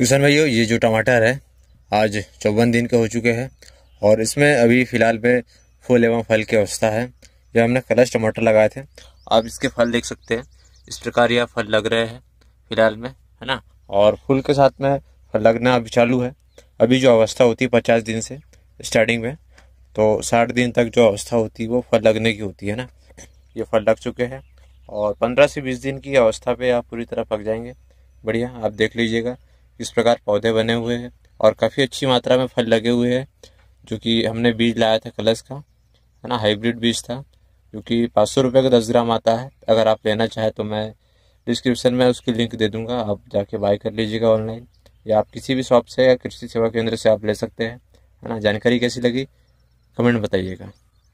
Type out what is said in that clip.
किसान भाइयों ये जो टमाटर है आज चौवन दिन के हो चुके हैं और इसमें अभी फ़िलहाल में फूल एवं फल की अवस्था है ये हमने कलश टमाटर लगाए थे आप इसके फल देख सकते हैं इस प्रकार यह फल लग रहे हैं फ़िलहाल में है ना और फूल के साथ में फल लगना अभी चालू है अभी जो अवस्था होती है पचास दिन से स्टार्टिंग में तो साठ दिन तक जो अवस्था होती है वो फल लगने की होती है ना ये फल लग चुके हैं और पंद्रह से बीस दिन की अवस्था पर आप पूरी तरह पक जाएंगे बढ़िया आप देख लीजिएगा इस प्रकार पौधे बने हुए हैं और काफ़ी अच्छी मात्रा में फल लगे हुए हैं जो कि हमने बीज लाया था कलश का है ना हाइब्रिड बीज था जो कि पाँच सौ रुपये का दस ग्राम आता है अगर आप लेना चाहें तो मैं डिस्क्रिप्शन में उसकी लिंक दे दूंगा आप जाके बाय कर लीजिएगा ऑनलाइन या आप किसी भी शॉप से या कृषि सेवा केंद्र से आप ले सकते हैं है ना जानकारी कैसी लगी कमेंट बताइएगा